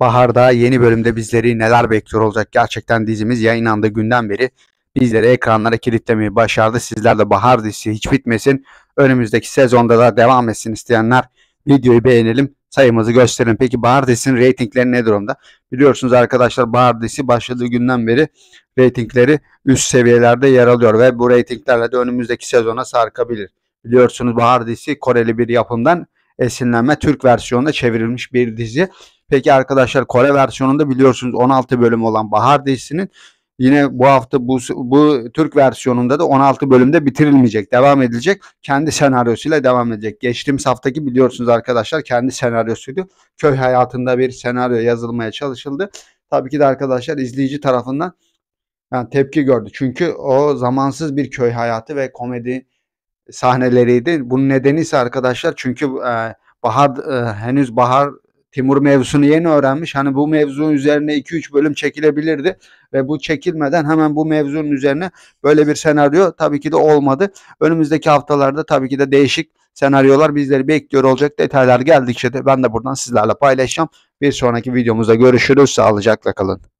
Baharda yeni bölümde bizleri neler bekliyor olacak? Gerçekten dizimiz yayınlandığı günden beri bizleri ekranlara kilitlemeyi başardı. Sizler de Bahar dizisi hiç bitmesin. Önümüzdeki sezonda da devam etsin isteyenler videoyu beğenelim. Sayımızı gösterin. Peki Bahar dizisinin reytingleri ne durumda? Biliyorsunuz arkadaşlar Bahar dizisi başladığı günden beri reytingleri üst seviyelerde yer alıyor ve bu reytinglerle de önümüzdeki sezona sarkabilir. Biliyorsunuz Bahar dizisi Koreli bir yapımdan esinlenme Türk versiyonunda çevrilmiş bir dizi Peki arkadaşlar Kore versiyonunda biliyorsunuz 16 bölüm olan Bahar dizisinin Yine bu hafta bu, bu Türk versiyonunda da 16 bölümde bitirilmeyecek. Devam edilecek. Kendi senaryosuyla devam edecek. Geçtiğimiz haftaki biliyorsunuz arkadaşlar kendi senaryosuydu. Köy hayatında bir senaryo yazılmaya çalışıldı. Tabii ki de arkadaşlar izleyici tarafından yani tepki gördü. Çünkü o zamansız bir köy hayatı ve komedi sahneleriydi. Bunun nedeni ise arkadaşlar çünkü e, bahar e, henüz bahar Timur mevzusunu yeni öğrenmiş. Hani bu mevzunun üzerine 2-3 bölüm çekilebilirdi ve bu çekilmeden hemen bu mevzunun üzerine böyle bir senaryo tabii ki de olmadı. Önümüzdeki haftalarda tabii ki de değişik senaryolar bizleri bekliyor olacak. Detaylar geldikçe de ben de buradan sizlerle paylaşacağım. Bir sonraki videomuzda görüşürüz. Sağlıcakla kalın.